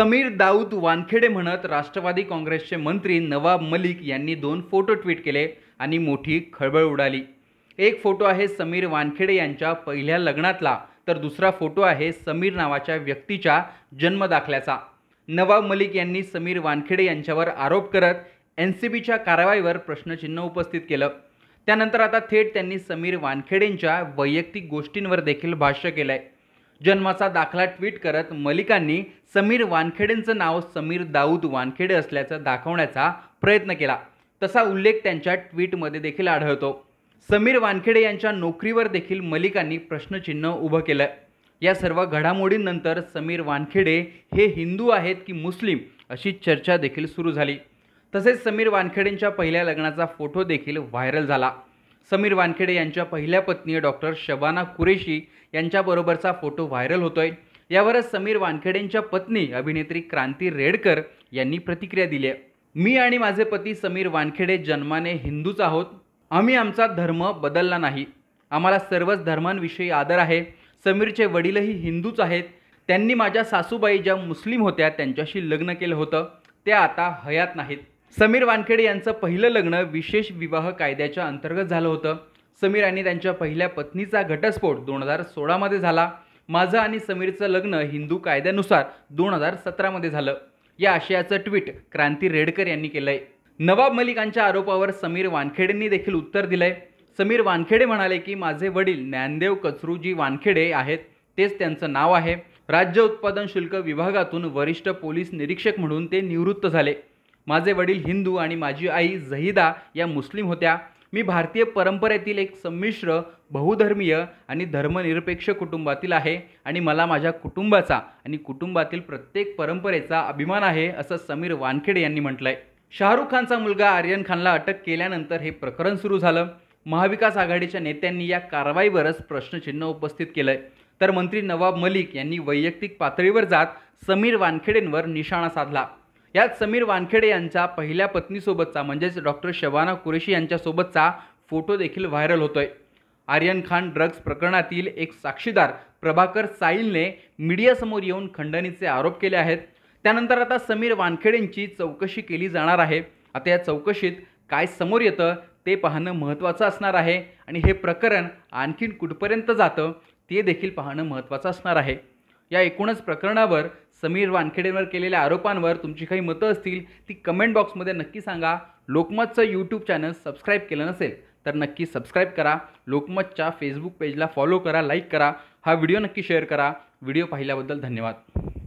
समीर दाऊद वानखेडे म्हणत राष्ट्रवादी काँग्रेसचे मंत्री नवाब मलिक यांनी दोन फोटो ट्विट केले आणि मोठी खळबळ उडाली एक फोटो आहे समीर वानखेडे यांच्या पहिल्या लग्नातला तर दुसरा फोटो आहे समीर नावाच्या व्यक्तीच्या जन्मदाखल्याचा नवाब मलिक यांनी समीर वानखेडे यांच्यावर आरोप करत एन सी बीच्या कारवाईवर प्रश्नचिन्ह उपस्थित केलं त्यानंतर आता थेट त्यांनी समीर वानखेडेंच्या वैयक्तिक गोष्टींवर देखील भाष्य केलं आहे जन्माचा दाखला ट्विट करत मलिकांनी समीर वानखेडेंचं नाव समीर दाऊद वानखेडे असल्याचं दाखवण्याचा प्रयत्न केला तसा उल्लेख त्यांच्या ट्विटमध्ये देखील आढळतो समीर वानखेडे यांच्या नोकरीवर देखील मलिकांनी प्रश्नचिन्ह उभं केलं या सर्व घडामोडींनंतर समीर वानखेडे हे हिंदू आहेत की मुस्लिम अशी चर्चा देखील सुरू झाली तसेच समीर वानखेडेंच्या पहिल्या लग्नाचा फोटो देखील व्हायरल झाला समीर वानखेडे यांच्या पहिल्या पत्नी डॉक्टर शबाना कुरेशी यांच्याबरोबरचा फोटो व्हायरल होतोय यावरच समीर वानखेडेंच्या पत्नी अभिनेत्री क्रांती रेडकर यांनी प्रतिक्रिया दिली आहे मी आणि माझे पती समीर वानखेडे जन्माने हिंदूच आहोत आम्ही आमचा धर्म बदलला नाही आम्हाला सर्वच धर्मांविषयी आदर आहे समीरचे वडीलही हिंदूच आहेत त्यांनी माझ्या सासूबाई ज्या मुस्लिम होत्या त्यांच्याशी लग्न केलं होतं त्या आता हयात नाहीत समीर वानखेडे यांचं पहिलं लग्न विशेष विवाह कायद्याच्या अंतर्गत झालं होतं समीर आणि त्यांच्या पहिल्या पत्नीचा घटस्फोट दोन हजार सोळामध्ये झाला माझं आणि समीरचं लग्न हिंदू कायद्यानुसार दोन हजार सतरामध्ये झालं या आशयाचं ट्विट क्रांती रेडकर यांनी केलंय नवाब मलिकांच्या आरोपावर समीर वानखेडेंनी देखील उत्तर दिलंय समीर वानखेडे म्हणाले की माझे वडील ज्ञानदेव कचरूजी वानखेडे आहेत तेच त्यांचं नाव आहे राज्य उत्पादन शुल्क विभागातून वरिष्ठ पोलीस निरीक्षक म्हणून ते निवृत्त झाले माझे वडील हिंदू आणि माझी आई जहिदा या मुस्लिम होत्या मी भारतीय परंपरेतील एक संमिश्र बहुधर्मीय आणि धर्मनिरपेक्ष कुटुंबातील आहे आणि मला माझ्या कुटुंबाचा आणि कुटुंबातील प्रत्येक परंपरेचा अभिमान आहे असं समीर वानखेडे यांनी म्हटलं आहे शाहरुख खानचा मुलगा आर्यन खानला अटक केल्यानंतर हे प्रकरण सुरू झालं महाविकास आघाडीच्या नेत्यांनी या कारवाईवरच प्रश्नचिन्ह उपस्थित केलं आहे तर मंत्री नवाब मलिक यांनी वैयक्तिक पातळीवर जात समीर वानखेडेंवर निशाणा साधला यात समीर वानखेडे यांचा पहिल्या पत्नीसोबतचा म्हणजेच डॉक्टर शबाना कुरेशी यांच्यासोबतचा फोटो देखील व्हायरल होतोय आर्यन खान ड्रग्ज प्रकरणातील एक साक्षीदार प्रभाकर साईलने मीडियासमोर येऊन खंडणीचे आरोप केले आहेत त्यानंतर आता समीर वानखेडेंची चौकशी केली जाणार आहे आता या चौकशीत काय समोर येतं ते पाहणं महत्त्वाचं असणार आहे आणि हे प्रकरण आणखीन कुठपर्यंत जातं ते देखील पाहणं महत्त्वाचं असणार आहे या एकूणच प्रकरणावर समीर वानखेडेवर केलेल्या आरोपांवर तुमची काही मतं असतील ती कमेंट बॉक्समध्ये नक्की सांगा लोकमतचं यूट्यूब चॅनल सबस्क्राईब केलं नसेल तर नक्की सबस्क्राईब करा लोकमतच्या फेसबुक पेजला फॉलो करा लाईक करा हा व्हिडिओ नक्की शेअर करा व्हिडिओ पाहिल्याबद्दल धन्यवाद